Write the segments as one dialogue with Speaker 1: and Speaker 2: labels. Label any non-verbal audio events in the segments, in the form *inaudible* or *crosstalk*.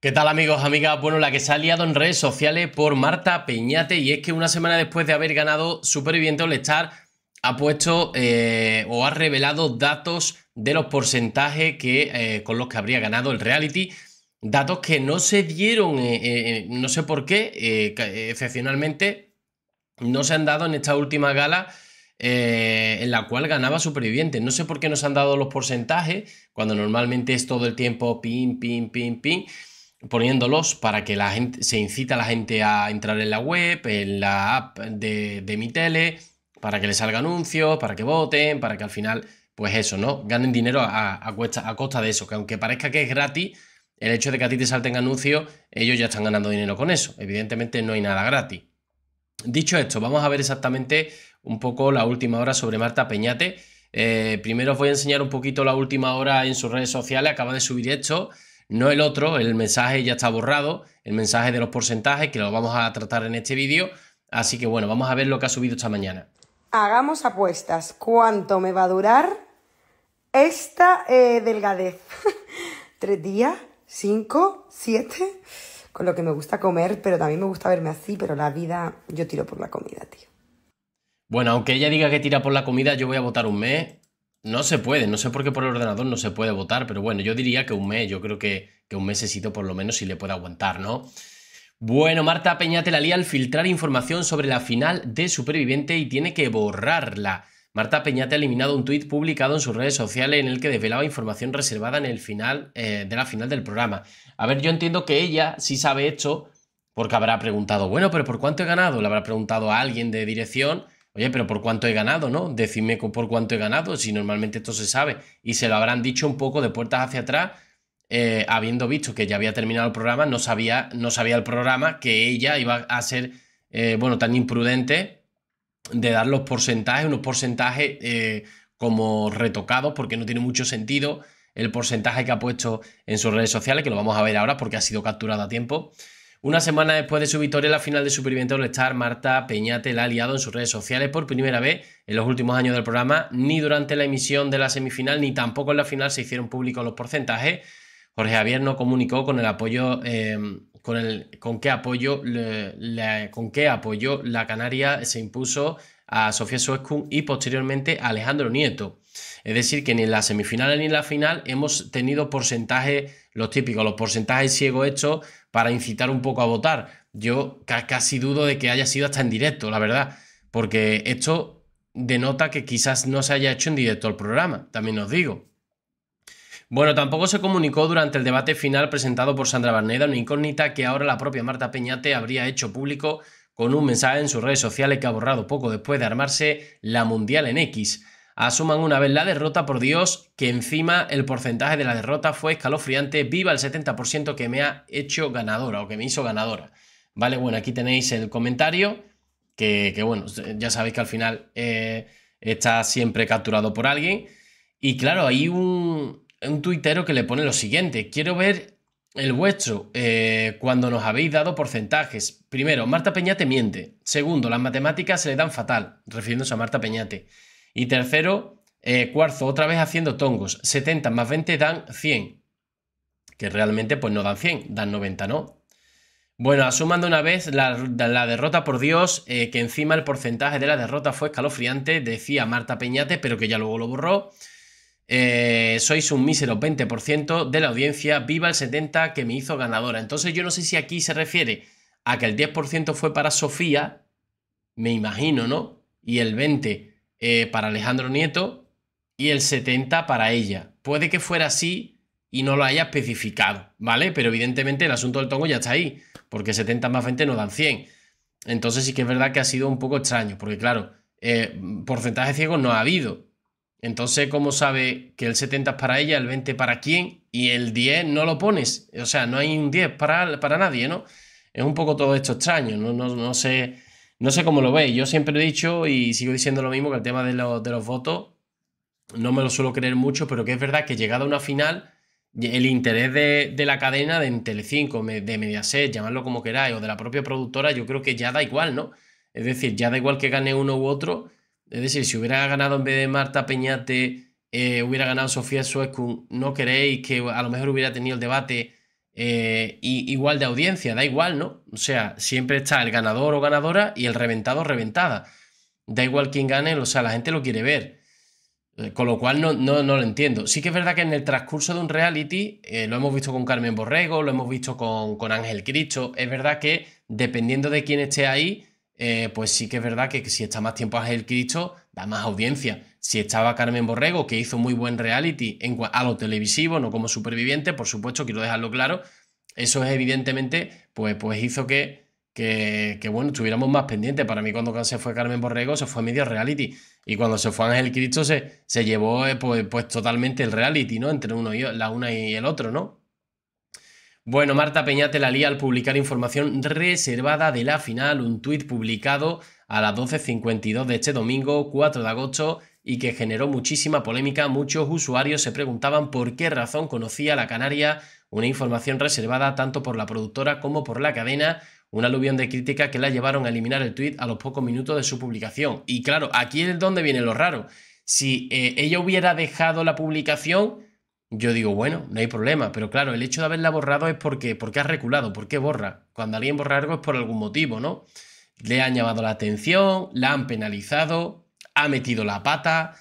Speaker 1: ¿Qué tal amigos, amigas? Bueno, la que se ha liado en redes sociales por Marta Peñate y es que una semana después de haber ganado Superviviente All Star ha puesto eh, o ha revelado datos de los porcentajes que, eh, con los que habría ganado el reality. Datos que no se dieron, eh, no sé por qué, excepcionalmente no se han dado en esta última gala en la cual ganaba Superviviente. No sé por qué no se han dado los porcentajes, cuando normalmente es todo el tiempo Pim, Pim, pin, pin poniéndolos para que la gente, se incita a la gente a entrar en la web, en la app de, mi tele, para que le salga anuncios, para que voten, para que al final, pues eso, ¿no? Ganen dinero a, costa de eso, que aunque parezca que es gratis, el hecho de que a ti te salten anuncios, ellos ya están ganando dinero con eso. Evidentemente no hay nada gratis. Dicho esto, vamos a ver exactamente un poco la última hora sobre Marta Peñate. Eh, primero os voy a enseñar un poquito la última hora en sus redes sociales, acaba de subir esto no el otro, el mensaje ya está borrado, el mensaje de los porcentajes que lo vamos a tratar en este vídeo, así que bueno, vamos a ver lo que ha subido esta mañana. Hagamos apuestas, ¿cuánto me va a durar esta eh, delgadez? *laughs* ¿Tres días? ¿Cinco? ¿Siete? Con lo que me gusta comer, pero también me gusta verme así, pero la vida yo tiro por la comida, tío. Bueno, aunque ella diga que tira por la comida, yo voy a votar un mes no se puede, no sé por qué por el ordenador no se puede votar, pero bueno, yo diría que un mes, yo creo que, que un mesecito por lo menos si le puede aguantar, ¿no? Bueno, Marta Peñate la lía al filtrar información sobre la final de Superviviente y tiene que borrarla. Marta Peñate ha eliminado un tuit publicado en sus redes sociales en el que desvelaba información reservada en el final eh, de la final del programa. A ver, yo entiendo que ella sí sabe esto porque habrá preguntado, bueno, pero ¿por cuánto he ganado? Le habrá preguntado a alguien de dirección oye, pero ¿por cuánto he ganado, no? Decidme por cuánto he ganado, si normalmente esto se sabe. Y se lo habrán dicho un poco de puertas hacia atrás, eh, habiendo visto que ya había terminado el programa, no sabía, el programa que ella iba a ser, eh, bueno, tan imprudente de dar los porcentajes, unos porcentajes eh, como retocados, porque no tiene mucho sentido el porcentaje que ha puesto en sus redes sociales, que lo vamos a ver ahora porque ha sido capturado a tiempo. Una semana después de su victoria en la final de Superviviente All Star, Marta Peñate la ha liado en sus redes sociales por primera vez en los últimos años del programa. Ni durante la emisión de la semifinal ni tampoco en la final se hicieron públicos los porcentajes. Jorge Javier no comunicó con el apoyo, em, con, el, con, qué apoyo con qué apoyo la Canaria se impuso a Sofía Suescun y posteriormente a Alejandro Nieto. Es decir, que ni en la semifinal ni en la final hemos tenido porcentajes, los típicos, los porcentajes ciegos hechos para incitar un poco a votar. Yo casi dudo de que haya sido hasta en directo, la verdad, porque esto denota que quizás no se haya hecho en directo el programa, también os digo. Bueno, tampoco se comunicó durante el debate final presentado por Sandra Barneda una incógnita que ahora la propia Marta Peñate habría hecho público con un mensaje en sus redes sociales que ha borrado poco después de armarse la Mundial en X asuman una vez la derrota, por Dios, que encima el porcentaje de la derrota fue escalofriante, viva el 70% que me ha hecho ganadora o que me hizo ganadora. Vale, bueno, aquí tenéis el comentario, que, bueno, ya sabéis que al final eh, está siempre capturado por alguien. Y claro, hay un, tuitero que le pone lo siguiente, quiero ver el vuestro, eh, cuando nos habéis dado porcentajes. Primero, Marta Peñate miente. Segundo, las matemáticas se le dan fatal, refiriéndose a Marta Peñate. Y tercero, eh, cuarzo, otra vez haciendo tongos. 70 más 20 dan 100. Que realmente pues no dan 100, dan 90, ¿no? Bueno, asumando una vez la, derrota por Dios, eh, que encima el porcentaje de la derrota fue escalofriante, decía Marta Peñate, pero que ya luego lo borró. Eh, sois un mísero 20% de la audiencia, viva el 70% que me hizo ganadora. Entonces yo no sé si aquí se refiere a que el 10% fue para Sofía, me imagino, ¿no? Y el 20% eh, para Alejandro Nieto y el 70 para ella. Puede que fuera así y no lo haya especificado, ¿vale? Pero evidentemente el asunto del tongo ya está ahí, porque 70 más 20 no dan 100. Entonces sí que es verdad que ha sido un poco extraño, porque claro, eh, porcentaje ciego no ha habido. Entonces, ¿cómo sabe que el 70 es para ella, el 20 para quién y el 10 no lo pones? O sea, no hay un 10 para, para nadie, ¿no? Es un poco todo esto extraño, no, no sé no sé cómo lo veis, yo siempre he dicho y sigo diciendo lo mismo que el tema de, los votos, no me lo suelo creer mucho, pero que es verdad que llegada una final, el interés de, la cadena, de Telecinco, de Mediaset, llamarlo como queráis, o de la propia productora, yo creo que ya da igual, ¿no? Es decir, ya da igual que gane uno u otro. Es decir, si hubiera ganado en vez de Marta Peñate, eh, hubiera ganado Sofía Suescun, no queréis que a lo mejor hubiera tenido el debate eh, y igual de audiencia, da igual, ¿no? O sea, siempre está el ganador o ganadora y el reventado o reventada. Da igual quién gane, o sea, la gente lo quiere ver. Eh, con lo cual no, no, no, lo entiendo. Sí que es verdad que en el transcurso de un reality, eh, lo hemos visto con Carmen Borrego, lo hemos visto con, con Ángel Cristo, es verdad que dependiendo de quién esté ahí, eh, pues sí que es verdad que, si está más tiempo Ángel Cristo, da más audiencia. Si estaba Carmen Borrego, que hizo muy buen reality en, a lo televisivo, no como superviviente, por supuesto, quiero dejarlo claro, eso es evidentemente, pues, pues hizo que, que, bueno, estuviéramos más pendientes. Para mí cuando se fue Carmen Borrego, se fue medio reality. Y cuando se fue Ángel Cristo, se, se llevó eh, pues, pues totalmente el reality, ¿no? Entre uno y, la una y el otro, ¿no? Bueno, Marta Peñate la lía al publicar información reservada de la final, un tuit publicado a las 12.52 de este domingo, 4 de agosto, y que generó muchísima polémica. Muchos usuarios se preguntaban por qué razón conocía la Canaria una información reservada tanto por la productora como por la cadena, un aluvión de crítica que la llevaron a eliminar el tuit a los pocos minutos de su publicación. Y claro, aquí es donde viene lo raro. Si eh, ella hubiera dejado la publicación, yo digo, bueno, no hay problema, pero claro, el hecho de haberla borrado es porque, porque has reculado, porque borra. Cuando alguien borra algo es por algún motivo, ¿no? Le han llamado la atención, la han penalizado, ha metido la pata,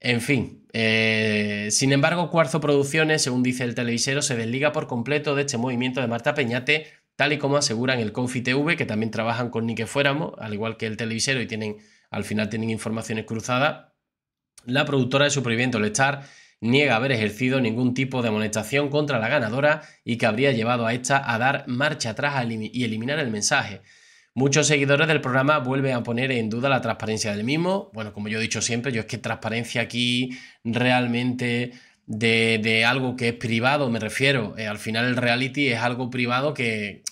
Speaker 1: en fin. Eh, sin embargo, Cuarzo Producciones, según dice el televisero, se desliga por completo de este movimiento de Marta Peñate, tal y como aseguran el Confi TV, que también trabajan con Ni que fuéramos, al igual que el televisero, y tienen, al final tienen informaciones cruzadas. La productora de Superviviente lechar Star niega haber ejercido ningún tipo de amonestación contra la ganadora y que habría llevado a esta a dar marcha atrás y eliminar el mensaje. Muchos seguidores del programa vuelven a poner en duda la transparencia del mismo. Bueno, como yo he dicho siempre, yo es que transparencia aquí realmente de, algo que es privado, me refiero. Eh, al final el reality es algo privado que,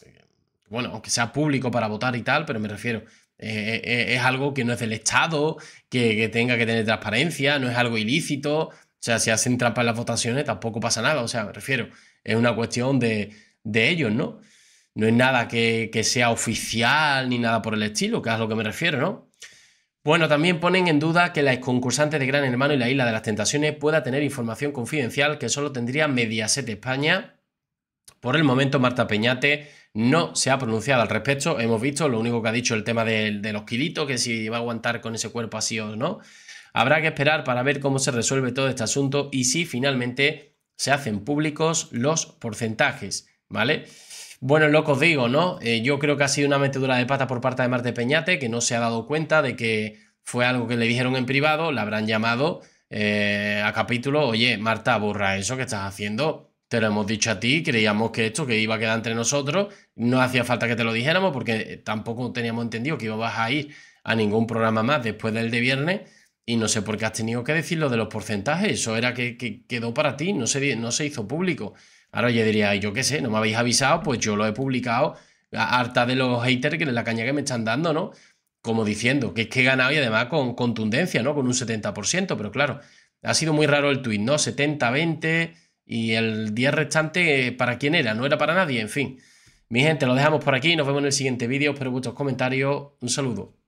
Speaker 1: bueno, aunque sea público para votar y tal, pero me refiero, eh, eh, es algo que no es del Estado, que tenga que tener transparencia, no es algo ilícito. O sea, si hacen trampa en las votaciones tampoco pasa nada. O sea, me refiero, es una cuestión de, ellos, ¿no? No es nada que, sea oficial ni nada por el estilo, que es a lo que me refiero, ¿no? Bueno, también ponen en duda que la exconcursante de Gran Hermano y la Isla de las Tentaciones pueda tener información confidencial que solo tendría Mediaset España. Por el momento, Marta Peñate no se ha pronunciado al respecto. Hemos visto lo único que ha dicho el tema de los kilitos, que si va a aguantar con ese cuerpo así o no. Habrá que esperar para ver cómo se resuelve todo este asunto y si finalmente se hacen públicos los porcentajes, ¿vale? Bueno, lo que os digo, ¿no? Eh, yo creo que ha sido una metedura de pata por parte de Marte Peñate, que no se ha dado cuenta de que fue algo que le dijeron en privado, la habrán llamado eh, a capítulo, oye, Marta, borra eso que estás haciendo, te lo hemos dicho a ti, creíamos que esto que iba a quedar entre nosotros, no hacía falta que te lo dijéramos porque tampoco teníamos entendido que ibas a ir a ningún programa más después del de viernes y no sé por qué has tenido que decir lo de los porcentajes. Eso era que, quedó para ti, no se, no se hizo público. Ahora yo diría, yo qué sé, no me habéis avisado, pues yo lo he publicado harta de los haters que en la caña que me están dando, ¿no? Como diciendo que es que he ganado y además con contundencia, ¿no? Con un 70%, pero claro, ha sido muy raro el tuit, ¿no? 70-20 y el 10 restante, eh, ¿para quién era? No era para nadie, en fin. Mi gente, lo dejamos por aquí, nos vemos en el siguiente vídeo, espero vuestros comentarios, un saludo.